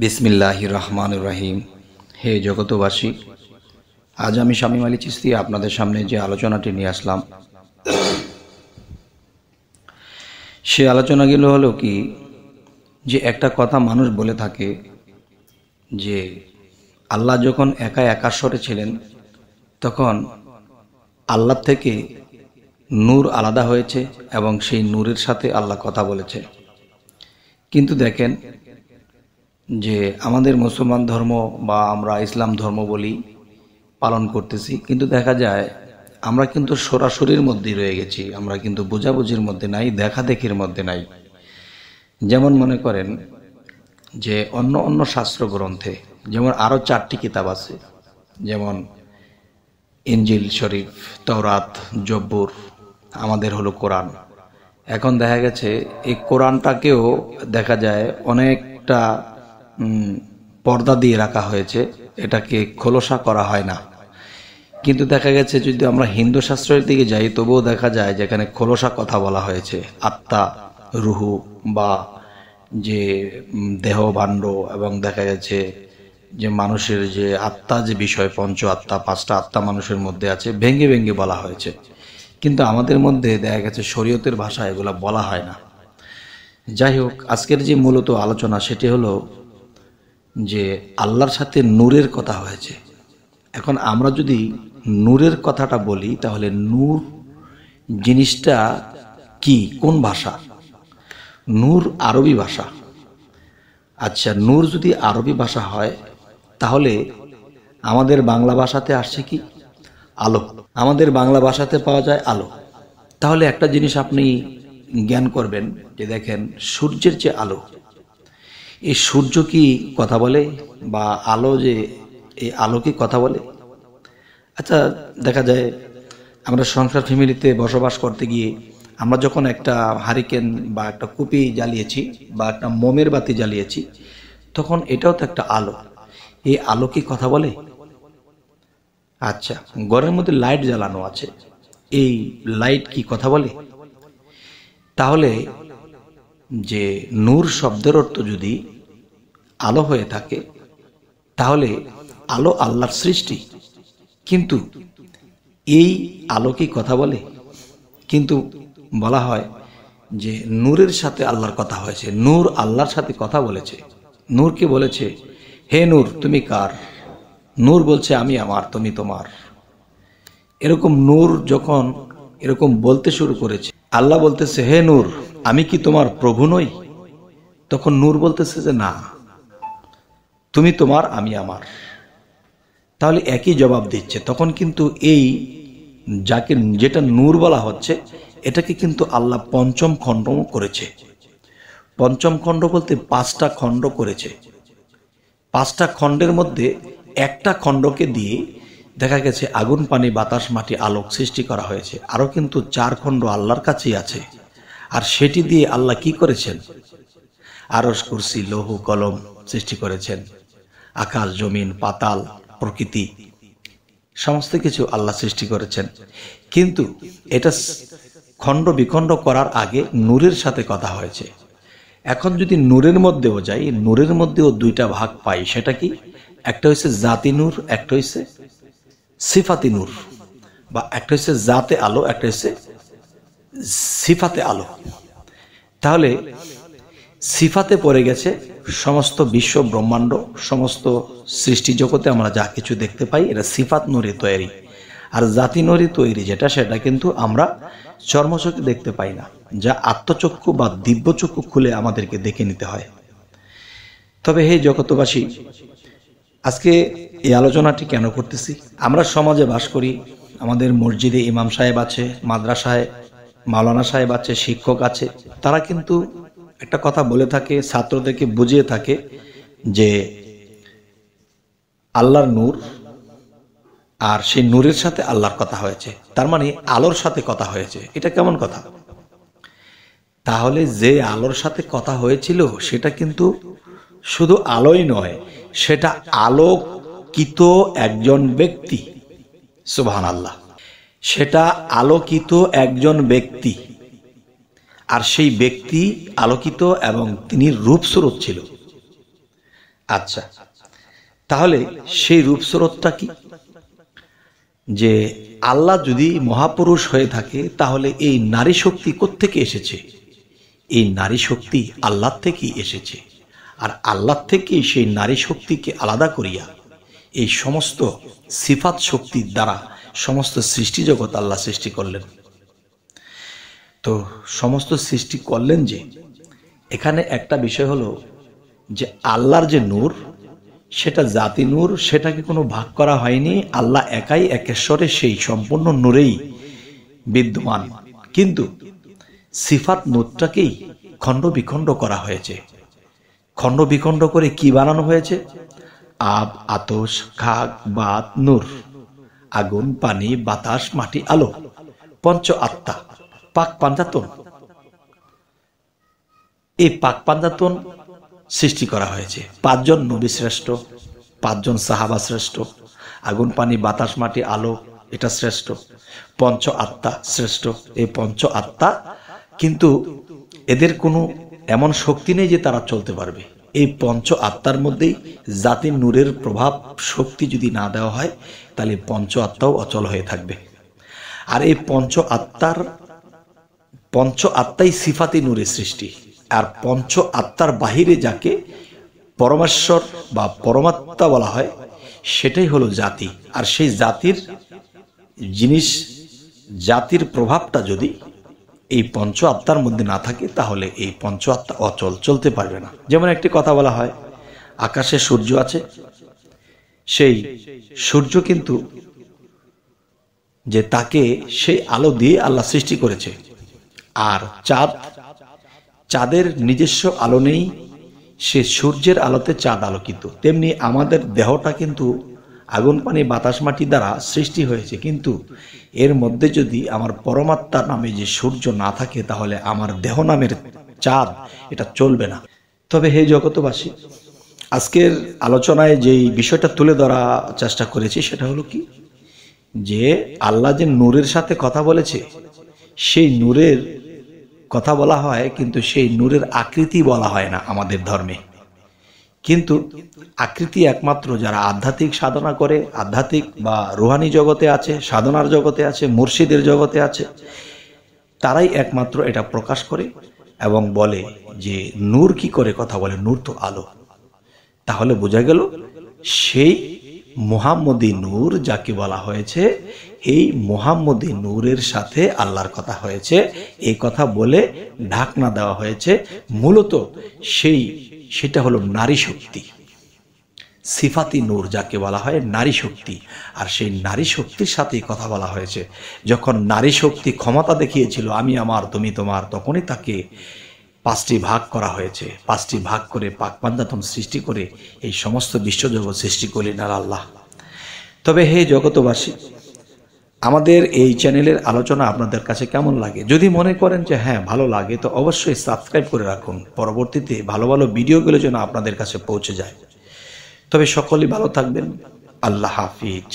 বিসমিল্লাহি রহমান রাহিম হে জগতবাসী আজ আমি স্বামী মালি চিস্তি আপনাদের সামনে যে আলোচনাটি নিয়ে আসলাম সে আলোচনাগুলো হলো কি যে একটা কথা মানুষ বলে থাকে যে আল্লাহ যখন একা একাশ্বরে ছিলেন তখন আল্লাহ থেকে নূর আলাদা হয়েছে এবং সেই নূরের সাথে আল্লাহ কথা বলেছে কিন্তু দেখেন যে আমাদের মুসলমান ধর্ম বা আমরা ইসলাম ধর্ম বলি পালন করতেছি কিন্তু দেখা যায় আমরা কিন্তু সরাসরির মধ্যেই রয়ে গেছি আমরা কিন্তু বোঝাবুঝির মধ্যে নাই দেখাদেখির মধ্যে নাই যেমন মনে করেন যে অন্য অন্য শাস্ত্র গ্রন্থে যেমন আরও চারটি কিতাব আছে যেমন ইঞ্জিল শরীফ তওরাত জব্বুর আমাদের হলো কোরআন এখন দেখা গেছে এই কোরআনটাকেও দেখা যায় অনেকটা পর্দা দিয়ে রাখা হয়েছে এটাকে খোলসা করা হয় না কিন্তু দেখা গেছে যদি আমরা হিন্দু শাস্ত্রের দিকে যাই তবুও দেখা যায় যেখানে খোলসা কথা বলা হয়েছে আত্মা রুহু বা যে দেহ ভাণ্ড এবং দেখা গেছে যে মানুষের যে আত্মা যে বিষয় পঞ্চ আত্মা পাঁচটা আত্মা মানুষের মধ্যে আছে ভেঙ্গে ভেঙ্গে বলা হয়েছে কিন্তু আমাদের মধ্যে দেখা গেছে শরীয়তের ভাষা এগুলো বলা হয় না যাই হোক আজকের যে মূলত আলোচনা সেটি হলো যে আল্লাহর সাথে নূরের কথা হয়েছে এখন আমরা যদি নূরের কথাটা বলি তাহলে নূর জিনিসটা কি কোন ভাষা নূর আরবি ভাষা আচ্ছা নূর যদি আরবি ভাষা হয় তাহলে আমাদের বাংলা ভাষাতে আসছে কি আলো আমাদের বাংলা ভাষাতে পাওয়া যায় আলো তাহলে একটা জিনিস আপনি জ্ঞান করবেন যে দেখেন সূর্যের যে আলো এই সূর্য কি কথা বলে বা আলো যে এই আলো কি কথা বলে আচ্ছা দেখা যায় আমরা সংসার ফ্যামিলিতে বসবাস করতে গিয়ে আমরা যখন একটা হারিকেন বা একটা কুপি জ্বালিয়েছি বা একটা মোমের বাতি জ্বালিয়েছি তখন এটাও তো একটা আলো এই আলো কি কথা বলে আচ্ছা ঘরের মধ্যে লাইট জ্বালানো আছে এই লাইট কি কথা বলে তাহলে যে নূর শব্দের অর্থ যদি আলো হয়ে থাকে তাহলে আলো আল্লাহর সৃষ্টি কিন্তু এই আলো কি কথা বলে কিন্তু বলা হয় যে নূরের সাথে আল্লাহর কথা হয়েছে নূর আল্লাহর সাথে কথা বলেছে নূরকে বলেছে হে নূর তুমি কার নূর বলছে আমি আমার তুমি তোমার এরকম নূর যখন এরকম বলতে শুরু করেছে আল্লাহ বলতেছে হে নূর আমি কি তোমার প্রভু নই তখন নূর বলতেছে যে না তুমি তোমার আমি আমার তাহলে একই জবাব দিচ্ছে তখন কিন্তু এই যাকে যেটা নূর বলা হচ্ছে এটাকে কিন্তু আল্লাহ পঞ্চম খণ্ড করেছে পঞ্চম খণ্ড বলতে পাঁচটা খণ্ড করেছে পাঁচটা খণ্ডের মধ্যে একটা খণ্ডকে দিয়ে দেখা গেছে আগুন পানি বাতাস মাটি আলোক সৃষ্টি করা হয়েছে আরও কিন্তু চার খণ্ড আল্লাহর কাছেই আছে আর সেটি দিয়ে আল্লাহ কি করেছেন আরস কুরসি লৌহ কলম সৃষ্টি করেছেন আকাশ জমিন পাতাল প্রকৃতি সমস্ত কিছু আল্লাহ সৃষ্টি করেছেন কিন্তু এটা খণ্ড বিখণ্ড করার আগে নূরের সাথে কথা হয়েছে এখন যদি নূরের মধ্যেও যাই নূরের মধ্যেও দুইটা ভাগ পাই সেটা কি একটা হচ্ছে জাতি নূর একটা হচ্ছে সিফাতি নূর বা একটা হচ্ছে জাতে আলো একটা হচ্ছে সিফাতে আলো তাহলে সিফাতে পড়ে গেছে সমস্ত বিশ্ব ব্রহ্মাণ্ড সমস্ত সৃষ্টি জগতে আমরা যা কিছু দেখতে পাই এটা সিফাত নুরে তৈরি আর জাতি নুরে তৈরি যেটা সেটা কিন্তু আমরা চর্মচোখে দেখতে পাই না যা আত্মচক্ষু বা দিব্যচক্ষু খুলে আমাদেরকে দেখে নিতে হয় তবে হে জগতবাসী আজকে এই আলোচনাটি কেন করতেছি আমরা সমাজে বাস করি আমাদের মসজিদে ইমাম সাহেব আছে মাদ্রাসায় মাওলানা সাহেব আছে শিক্ষক আছে তারা কিন্তু একটা কথা বলে থাকে ছাত্রদেরকে বুঝিয়ে থাকে যে আল্লাহর নূর আর সেই নূরের সাথে আল্লাহর কথা হয়েছে তার মানে আলোর সাথে কথা হয়েছে এটা কেমন কথা তাহলে যে আলোর সাথে কথা হয়েছিল সেটা কিন্তু শুধু আলোই নয় সেটা আলোকিত একজন ব্যক্তি সুবাহ আল্লাহ সেটা আলোকিত একজন ব্যক্তি আর সেই ব্যক্তি আলোকিত এবং তিনি রূপস্রোত ছিল আচ্ছা তাহলে সেই রূপস্রোতটা কি যে আল্লাহ যদি মহাপুরুষ হয়ে থাকে তাহলে এই নারী শক্তি কোত্থেকে এসেছে এই নারী শক্তি আল্লাহ থেকেই এসেছে আর আল্লাহ থেকেই সেই নারী শক্তিকে আলাদা করিয়া এই সমস্ত সিফাত শক্তির দ্বারা সমস্ত সৃষ্টি জগৎ আল্লাহ সৃষ্টি করলেন তো সমস্ত সৃষ্টি করলেন যে এখানে একটা বিষয় হলো যে আল্লাহর যে নূর সেটা জাতি নূর সেটাকে কোনো ভাগ করা হয়নি আল্লাহ একাই একেশ্বরে সেই সম্পূর্ণ নূরেই বিদ্যমান কিন্তু সিফাত নূরটাকেই খণ্ড বিখণ্ড করা হয়েছে খণ্ড বিখণ্ড করে কি বানানো হয়েছে আব আতস খাগ বাত নূর আগুন পানি বাতাস মাটি আলো পঞ্চ আত্মা পাক পান্দাতন এই পাক পান্দাতন সৃষ্টি করা হয়েছে পাঁচজন নবী শ্রেষ্ঠ পাঁচজন সাহাবা শ্রেষ্ঠ আগুন পানি বাতাস মাটি আলো এটা শ্রেষ্ঠ পঞ্চ আত্মা শ্রেষ্ঠ এই পঞ্চ আত্মা কিন্তু এদের কোনো এমন শক্তি নেই যে তারা চলতে পারবে এই পঞ্চ আত্মার মধ্যেই জাতির নূরের প্রভাব শক্তি যদি না দেওয়া হয় তাহলে পঞ্চ আত্মাও অচল হয়ে থাকবে আর এই পঞ্চ আত্মার পঞ্চ আত্মাই সিফাতি নূরের সৃষ্টি আর পঞ্চ আত্মার বাহিরে যাকে পরমেশ্বর বা পরমাত্মা বলা হয় সেটাই হলো জাতি আর সেই জাতির জিনিস জাতির প্রভাবটা যদি এই পঞ্চ আত্মার মধ্যে না থাকে তাহলে এই পঞ্চ আত্মা অচল চলতে পারবে না যেমন একটি কথা বলা হয় আকাশে সূর্য আছে সেই সূর্য কিন্তু যে তাকে সেই আলো দিয়ে আল্লাহ সৃষ্টি করেছে আর চাঁদ চাঁদের নিজস্ব আলো নেই সে সূর্যের আলোতে চাঁদ আলোকিত তেমনি আমাদের দেহটা কিন্তু আগুন পানি বাতাস মাটি দ্বারা সৃষ্টি হয়েছে কিন্তু এর মধ্যে যদি আমার পরমাত্মা নামে যে সূর্য না থাকে তাহলে আমার দেহ নামের চাঁদ এটা চলবে না তবে হে জগতবাসী আজকের আলোচনায় যেই বিষয়টা তুলে ধরা চেষ্টা করেছি সেটা হলো কি যে আল্লাহ যে নূরের সাথে কথা বলেছে সেই নূরের কথা বলা হয় কিন্তু সেই নূরের আকৃতি বলা হয় না আমাদের ধর্মে কিন্তু আকৃতি একমাত্র যারা আধ্যাত্মিক সাধনা করে আধ্যাত্মিক বা রুহানি জগতে আছে সাধনার জগতে আছে মুর্শিদের জগতে আছে তারাই একমাত্র এটা প্রকাশ করে এবং বলে যে নূর কি করে কথা বলে নূর তো আলো তাহলে বোঝা গেল সেই মোহাম্মদী নূর যাকে বলা হয়েছে এই মোহাম্মদী নূরের সাথে আল্লাহর কথা হয়েছে এই কথা বলে ঢাকনা দেওয়া হয়েছে মূলত সেই সেটা হলো নারী শক্তি সিফাতি নূর যাকে বলা হয় নারী শক্তি আর সেই নারী শক্তির সাথেই কথা বলা হয়েছে যখন নারী শক্তি ক্ষমতা দেখিয়েছিল আমি আমার তুমি তোমার তখনই তাকে পাঁচটি ভাগ করা হয়েছে পাঁচটি ভাগ করে পাকপান্দাতম সৃষ্টি করে এই সমস্ত বিশ্বজগৎ সৃষ্টি করলেন আর আল্লাহ তবে হে জগতবাসী আমাদের এই চ্যানেলের আলোচনা আপনাদের কাছে কেমন লাগে যদি মনে করেন যে হ্যাঁ ভালো লাগে তো অবশ্যই সাবস্ক্রাইব করে রাখুন পরবর্তীতে ভালো ভালো ভিডিওগুলো যেন আপনাদের কাছে পৌঁছে যায় তবে সকলেই ভালো থাকবেন আল্লাহ হাফিজ